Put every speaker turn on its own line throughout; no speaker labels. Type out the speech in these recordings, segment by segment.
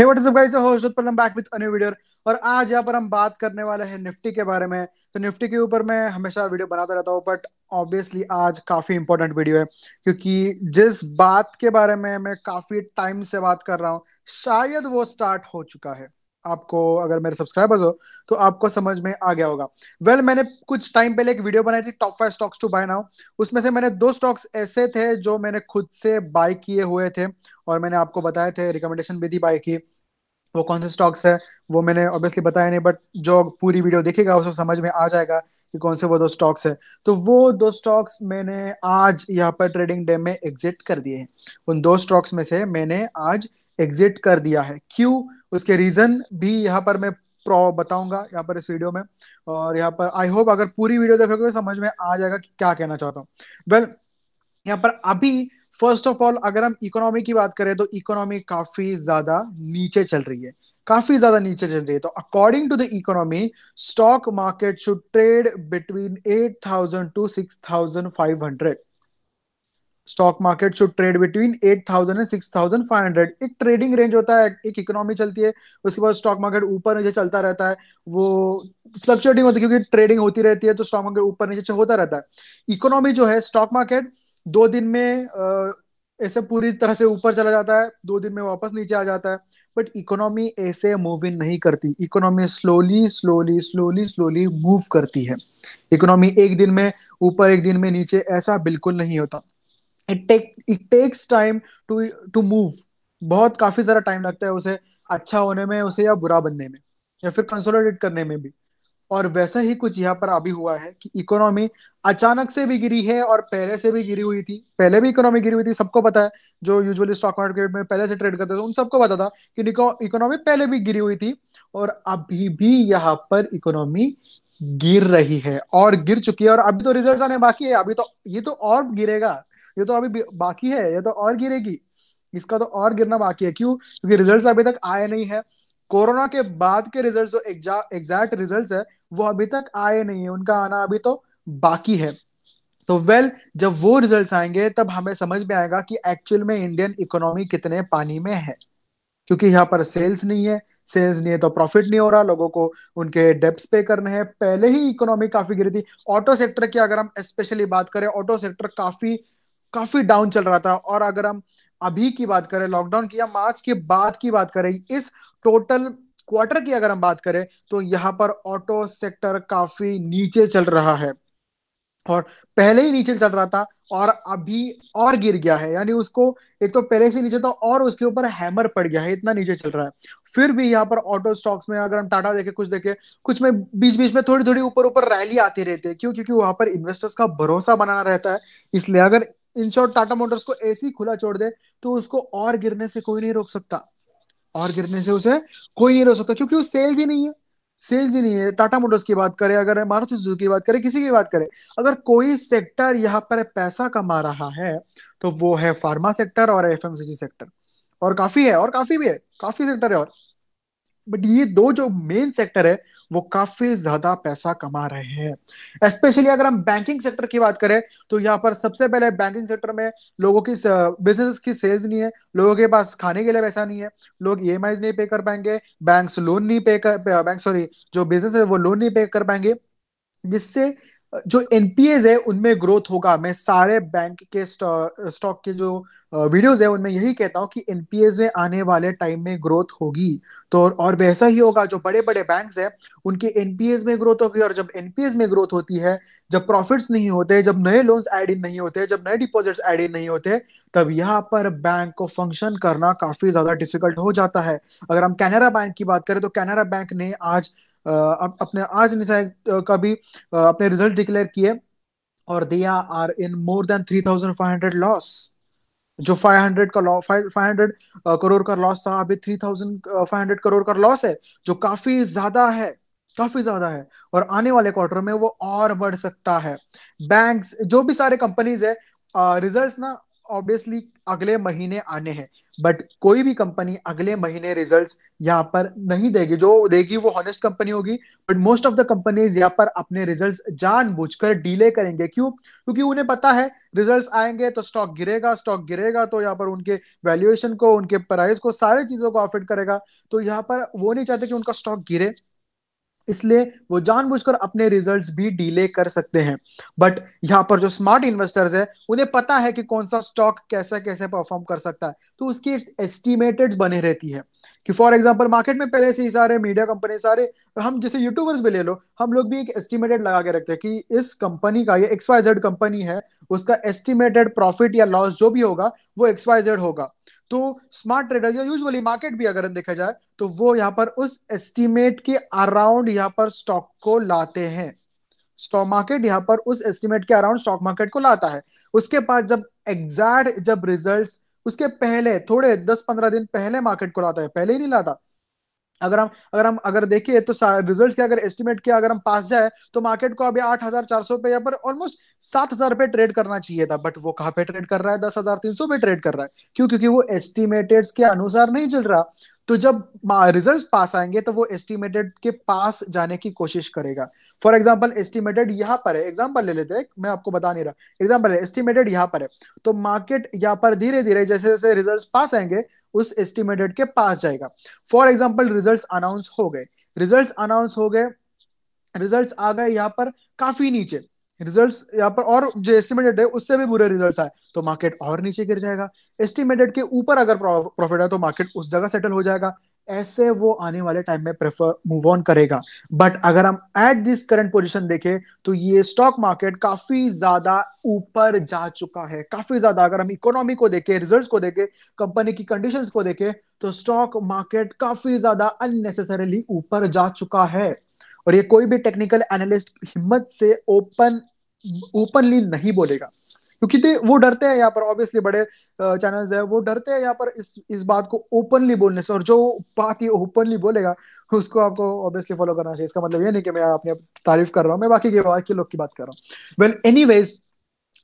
Hey, what is up, guys? Host Utpal back with video और आज यहाँ पर हम बात करने वाले हैं निफ्टी के बारे में तो निफ्टी के ऊपर मैं हमेशा वीडियो बनाता रहता हूँ बट ऑब्वियसली आज काफी इंपॉर्टेंट वीडियो है क्योंकि जिस बात के बारे में मैं काफी टाइम से बात कर रहा हूँ शायद वो स्टार्ट हो चुका है आपको अगर मेरे सब्सक्राइबर्स हो तो आपको समझ में आ गया होगा वेल well, मैंने कुछ टाइम पहले एक वीडियो बनाई थी top five stocks to buy now उसमें से मैंने दो स्टॉक्स ऐसे थे जो मैंने खुद से बाय किए हुए थे और मैंने आपको बताए थे रिकमेंडेशन भी थी बाय की वो कौन से स्टॉक्स है वो मैंने ऑब्वियसली बताया नहीं बट जो पूरी वीडियो देखेगा उसको समझ में आ जाएगा कि कौन से वो दो स्टॉक्स है तो वो दो स्टॉक्स मैंने आज यहाँ पर ट्रेडिंग डे में एग्जिट कर दिए हैं उन दो स्टॉक्स में से मैंने आज एग्जिट कर दिया है क्यों उसके रीजन भी यहाँ पर मैं प्रो बताऊंगा यहाँ पर इस वीडियो में और यहाँ पर आई होप अगर पूरी वीडियो देखोगे समझ में आ जाएगा कि क्या कहना चाहता हूँ वेल well, यहाँ पर अभी फर्स्ट ऑफ ऑल अगर हम इकोनॉमी की बात करें तो इकोनॉमी काफी ज्यादा नीचे चल रही है काफी ज्यादा नीचे चल रही है तो according to the economy stock market should trade between thousand two hundred stock market should trade between 8000 and 6500 एक ट्रेडिंग रेंज होता है एक इकोनॉमी चलती है उसके बाद स्टॉक मार्केट ऊपर नीचे चलता रहता है वो फ्लक्चुएटिंग होती है क्योंकि ट्रेडिंग होती रहती है तो स्टॉक मार्केट ऊपर नीचे होता रहता है इकोनॉमी जो है स्टॉक मार्केट दो दिन में ऐसे पूरी तरह से ऊपर चला जाता है दो दिन में वापस नीचे आ जाता है बट इकोनॉमी ऐसे मूव इन नहीं करती economy slowly slowly slowly slowly move करती है इकोनॉमी एक दिन में ऊपर एक दिन में नीचे ऐसा बिल्कुल नहीं होता it take takes time to to move बहुत काफी सारा टाइम लगता है उसे अच्छा होने में उसे या बुरा बनने में या फिर कंसोलिडेट करने में भी और वैसा ही कुछ यहाँ पर अभी हुआ है कि इकोनॉमी अचानक से भी गिरी है और पहले से भी गिरी हुई थी पहले भी इकोनॉमी गिरी हुई थी सबको पता है जो यूजुअली स्टॉक मार्केट में पहले से ट्रेड करते थे उन सबको पता था कि इकोनॉमी पहले भी गिरी हुई थी और अभी भी यहाँ पर इकोनॉमी गिर रही है और गिर चुकी है और अभी तो रिजल्ट आने बाकी है अभी तो ये तो और गिरेगा ये तो अभी बाकी है ये तो और गिरेगी इसका तो और गिरना बाकी है क्यों क्योंकि रिजल्ट अभी तक आए नहीं है कोरोना के बाद के रिजल्ट जो एग्जैक्ट रिजल्ट है वो अभी तक आए नहीं है उनका आना अभी तो बाकी है तो वेल well, जब वो रिजल्ट्स आएंगे तब हमें समझ में आएगा कि एक्चुअल में इंडियन इकोनॉमी कितने पानी में है क्योंकि यहाँ पर सेल्स नहीं है सेल्स नहीं है तो प्रॉफिट नहीं हो रहा लोगों को उनके डेप्स पे करने हैं पहले ही इकोनॉमी काफी गिरी थी ऑटो सेक्टर की अगर हम स्पेशली बात करें ऑटो सेक्टर काफी काफी डाउन चल रहा था और अगर हम अभी की बात करें लॉकडाउन की या मार्च के बाद की बात करें इस टोटल क्वार्टर की अगर हम बात करें तो यहाँ पर ऑटो सेक्टर काफी नीचे चल रहा है और पहले ही नीचे चल रहा था और अभी और गिर गया है यानी उसको एक तो पहले से नीचे था और उसके ऊपर हैमर पड़ गया है इतना नीचे चल रहा है फिर भी यहाँ पर ऑटो स्टॉक्स में अगर हम टाटा देखे कुछ देखे कुछ में बीच बीच में थोड़ी थोड़ी ऊपर ऊपर रैली आती रहती है क्यों क्योंकि वहां पर इन्वेस्टर्स का भरोसा बनाना रहता है इसलिए अगर इन शॉर्ट टाटा मोटर्स को ऐसे ही खुला छोड़ दे तो उसको और गिरने से कोई नहीं रोक सकता और गिरने से उसे कोई नहीं रोक सकता क्योंकि वो सेल्स ही नहीं है सेल्स ही नहीं है टाटा मोटर्स की बात करें अगर मारुति सुजुकी की बात करें किसी की बात करें अगर कोई सेक्टर यहाँ पर पैसा कमा रहा है तो वो है फार्मा सेक्टर और एफ सेक्टर और काफी है और काफी भी है काफी सेक्टर है और बट ये दो जो मेन सेक्टर है वो काफी ज्यादा पैसा कमा रहे हैं स्पेशली अगर हम बैंकिंग सेक्टर की बात करें तो यहाँ पर सबसे पहले बैंकिंग सेक्टर में लोगों की बिजनेस की सेल्स नहीं है लोगों के पास खाने के लिए पैसा नहीं है लोग ई e नहीं पे कर पाएंगे बैंक लोन नहीं पे कर बैंक सॉरी जो बिजनेस है वो लोन नहीं पे कर पाएंगे जिससे जो एनपीएज है उनमें ग्रोथ होगा मैं सारे बैंक के स्टॉक के जो वीडियोस है उनमें यही कहता हूँ कि एनपीएज में आने वाले टाइम में ग्रोथ होगी तो और वैसा ही होगा जो बड़े बड़े बैंक्स हैं उनके एनपीएज में ग्रोथ होगी और जब एनपीएज में ग्रोथ होती है जब प्रॉफिट्स नहीं होते जब नए लोन्स एड इन नहीं होते जब नए डिपॉजिट्स एड इन नहीं होते तब यहाँ पर बैंक को फंक्शन करना काफी ज्यादा डिफिकल्ट हो जाता है अगर हम कैनरा बैंक की बात करें तो कैनरा बैंक ने आज अपने आज निशा का भी अपने रिजल्ट डिक्लेयर किए और they are in more than three thousand five hundred loss जो 500 का लॉ 500 करोड़ का लॉस था अभी 3500 करोड़ का लॉस है जो काफी ज्यादा है काफी ज्यादा है और आने वाले क्वार्टर में वो और बढ़ सकता है बैंक्स जो भी सारे कंपनीज है रिजल्ट्स ना ऑब्वियसली अगले महीने आने हैं बट कोई भी कंपनी अगले महीने रिजल्ट्स यहाँ पर नहीं देगी जो देगी वो हॉनेस्ट कंपनी होगी but most of the companies यहाँ पर अपने रिजल्ट्स जानबूझकर डिले करेंगे क्यों क्योंकि उन्हें पता है रिजल्ट्स आएंगे तो स्टॉक गिरेगा स्टॉक गिरेगा तो यहाँ पर उनके वैल्यूएशन को उनके प्राइस को सारी चीजों को अफेक्ट करेगा तो यहाँ पर वो नहीं चाहते कि उनका स्टॉक गिरे इसलिए वो जानबूझकर अपने रिजल्ट्स भी डिले कर सकते हैं बट यहाँ पर जो स्मार्ट इन्वेस्टर्स है उन्हें पता है कि कौन सा स्टॉक कैसे कैसे परफॉर्म कर सकता है तो उसकी एस्टिमेटेड बने रहती है कि फॉर एग्जाम्पल मार्केट में पहले से ही सारे मीडिया कंपनी सारे हम जैसे यूट्यूबर्स भी ले लो हम लोग भी एक एस्टिमेटेड लगा के रखते हैं कि इस कंपनी का ये एक्स वाई जेड कंपनी है उसका एस्टिमेटेड प्रॉफिट या लॉस जो भी होगा वो एक्स वाई जेड होगा तो स्मार्ट ट्रेडर या यूजुअली मार्केट भी अगर देखा जाए तो वो यहाँ पर उस एस्टिमेट के अराउंड यहाँ पर स्टॉक को लाते हैं स्टॉक मार्केट यहाँ पर उस एस्टिमेट के अराउंड स्टॉक मार्केट को लाता है उसके बाद जब एग्जैक्ट जब रिजल्ट उसके पहले थोड़े दस पंद्रह दिन पहले मार्केट को लाता है पहले ही नहीं लाता अगर हम अगर हम अगर देखिए तो रिजल्ट्स के अगर एस्टिमेट किया अगर हम पास जाए तो मार्केट को अभी आठ हजार चार सौ रुपया पर ऑलमोस्ट सात हजार रुपये ट्रेड करना चाहिए था बट वो कहाँ पे ट्रेड कर रहा है दस हजार तीन सौ पे ट्रेड कर रहा है क्यों क्योंकि वो एस्टिमेटेड के अनुसार नहीं चल रहा तो जब रिजल्ट पास आएंगे तो वो एस्टिमेटेड के पास जाने की कोशिश करेगा फॉर एग्जाम्पल एस्टिमेटेड यहाँ पर है एग्जाम्पल ले लेते हैं मैं आपको बता नहीं रहा एग्जाम्पल है एस्टिमेटेड यहाँ पर है तो मार्केट यहाँ पर धीरे धीरे जैसे जैसे रिजल्ट पास आएंगे उस एस्टिमेटेड के पास जाएगा फॉर एग्जाम्पल रिजल्ट अनाउंस हो गए रिजल्ट अनाउंस हो गए रिजल्ट आ गए यहाँ पर काफी नीचे रिजल्ट्स यहाँ पर और जो एस्टिमेटेड है उससे भी बुरे रिजल्ट्स आए तो मार्केट और नीचे गिर जाएगा एस्टिमेटेड के ऊपर अगर प्रॉफिट है तो मार्केट उस जगह सेटल हो जाएगा ऐसे वो आने वाले टाइम में प्रेफर मूव ऑन करेगा बट अगर हम एट दिस करंट पोजीशन देखें तो ये स्टॉक मार्केट काफी ज्यादा ऊपर जा चुका है काफी ज्यादा अगर हम इकोनॉमी को देखें रिजल्ट्स को देखें कंपनी की कंडीशंस को देखें तो स्टॉक मार्केट काफी ज्यादा अननेसेसरीली ऊपर जा चुका है और ये कोई भी टेक्निकल एनालिस्ट हिम्मत से ओपन ओपनली नहीं बोलेगा क्योंकि तो वो डरते हैं यहाँ पर ऑब्वियसली बड़े चैनल्स है वो डरते हैं यहाँ पर इस इस बात को ओपनली बोलने से और जो बाकी ओपनली बोलेगा उसको आपको ऑब्वियसली फॉलो करना चाहिए इसका मतलब ये नहीं कि मैं आपने तारीफ कर रहा हूँ मैं बाकी के बाकी लोग की बात कर रहा हूँ वेल एनी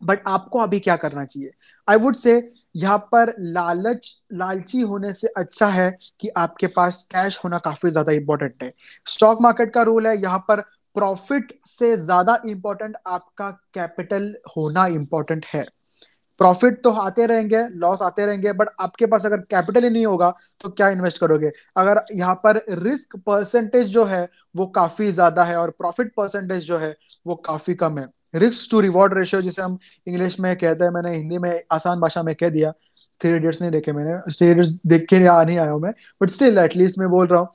बट आपको अभी क्या करना चाहिए आई वुड से यहाँ पर लालच लालची होने से अच्छा है कि आपके पास कैश होना काफी ज्यादा इंपॉर्टेंट है स्टॉक मार्केट का रूल है यहाँ पर प्रॉफिट से ज्यादा इंपॉर्टेंट आपका कैपिटल होना इंपॉर्टेंट है प्रॉफिट तो आते रहेंगे लॉस आते रहेंगे बट आपके पास अगर कैपिटल ही नहीं होगा तो क्या इन्वेस्ट करोगे अगर यहाँ पर रिस्क परसेंटेज जो है वो काफी ज्यादा है और प्रॉफिट परसेंटेज जो है वो काफी कम है रिस्क टू रिवॉर्ड रेशियो जिसे हम इंग्लिश में कहते हैं मैंने हिंदी में आसान भाषा में कह दिया थ्री इडियट्स नहीं देखे मैंने थ्री इडियट्स देख के आ नहीं आया हूँ मैं बट स्टिल एटलीस्ट मैं बोल रहा हूँ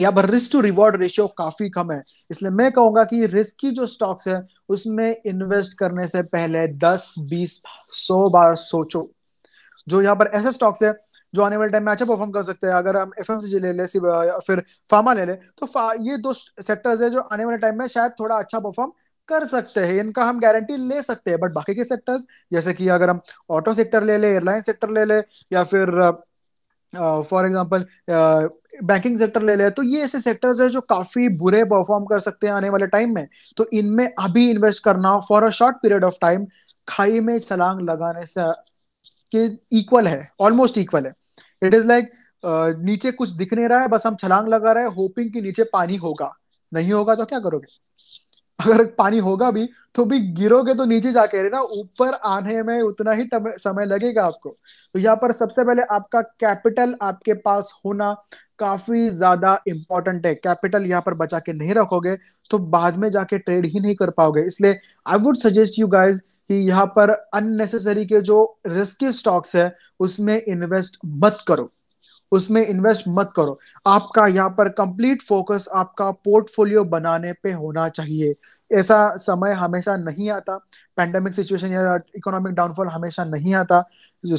यहाँ पर रिस्क टू रिवॉर्ड रेशियो काफी कम है इसलिए मैं कहूंगा कि रिस्क की जो स्टॉक्स है उसमें इन्वेस्ट करने से पहले 10 20 100 बार सोचो जो यहाँ पर ऐसे स्टॉक्स है जो आने वाले टाइम में अच्छा परफॉर्म कर सकते हैं अगर हम एफ ले ले फिर फार्मा ले ले तो ये दो सेक्टर्स है जो आने वाले टाइम में शायद थोड़ा अच्छा परफॉर्म कर सकते हैं इनका हम गारंटी ले सकते हैं बट बाकी के सेक्टर्स जैसे कि अगर हम ऑटो सेक्टर ले ले एयरलाइन सेक्टर ले ले या फिर फॉर एग्जाम्पल बैंकिंग सेक्टर ले लें तो ये ऐसे सेक्टर्स है जो काफी बुरे परफॉर्म कर सकते हैं आने वाले टाइम में तो इनमें अभी इन्वेस्ट करना for a short period of time खाई में छलांग लगाने से के इक्वल है ऑलमोस्ट इक्वल है इट इज लाइक नीचे कुछ दिख नहीं रहा है बस हम छलांग लगा रहे हैं होपिंग कि नीचे पानी होगा नहीं होगा तो क्या करोगे अगर पानी होगा भी तो भी गिरोगे तो नीचे जाके रहे ना ऊपर आने में उतना ही समय लगेगा आपको तो यहाँ पर सबसे पहले आपका कैपिटल आपके पास होना काफी ज्यादा इंपॉर्टेंट है कैपिटल यहाँ पर बचा के नहीं रखोगे तो बाद में जाके ट्रेड ही नहीं कर पाओगे इसलिए I would suggest you guys कि यहाँ पर अननेसेसरी के जो रिस्की स्टॉक्स है उसमें इन्वेस्ट मत करो उसमें इन्वेस्ट मत करो आपका यहाँ पर कंप्लीट फोकस आपका पोर्टफोलियो बनाने पे होना चाहिए ऐसा समय हमेशा नहीं आता पैंडेमिक सिचुएशन या इकोनॉमिक डाउनफॉल हमेशा नहीं आता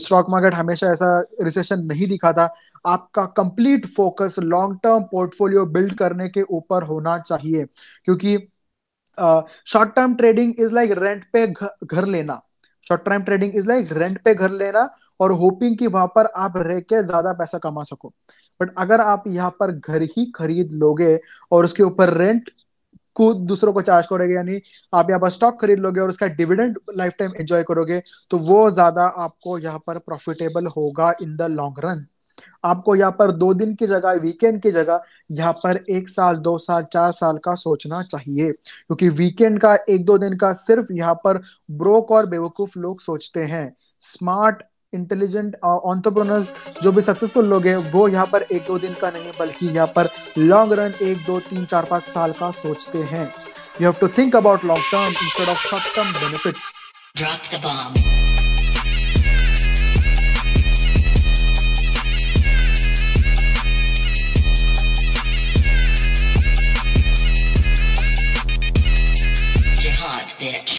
स्टॉक मार्केट हमेशा ऐसा रिसेशन नहीं दिखाता आपका complete focus long term portfolio build करने के ऊपर होना चाहिए क्योंकि short term trading is like rent पे घर लेना short term trading is like rent पे घर लेना और होपिंग कि वहां पर आप रह के ज्यादा पैसा कमा सको बट अगर आप यहाँ पर घर ही खरीद लोगे और उसके ऊपर रेंट को दूसरों को चार्ज करोगे यानी आप यहाँ पर स्टॉक खरीद लोगे और उसका डिविडेंड लाइफ टाइम एंजॉय करोगे तो वो ज्यादा आपको यहाँ पर प्रॉफिटेबल होगा इन द लॉन्ग रन आपको यहाँ पर दो दिन की जगह वीकेंड की जगह यहाँ पर एक साल दो साल चार साल का सोचना चाहिए क्योंकि वीकेंड का एक दो दिन का सिर्फ यहाँ पर ब्रोक और बेवकूफ लोग सोचते हैं स्मार्ट इंटेलिजेंट ऑन्टरप्रनर्स uh, जो भी सक्सेसफुल लोग हैं वो यहाँ पर एक दो दिन का नहीं बल्कि यहाँ पर लॉन्ग रन एक दो तीन चार पाँच साल का सोचते हैं you have to think about long term instead of short term benefits Drop the bomb.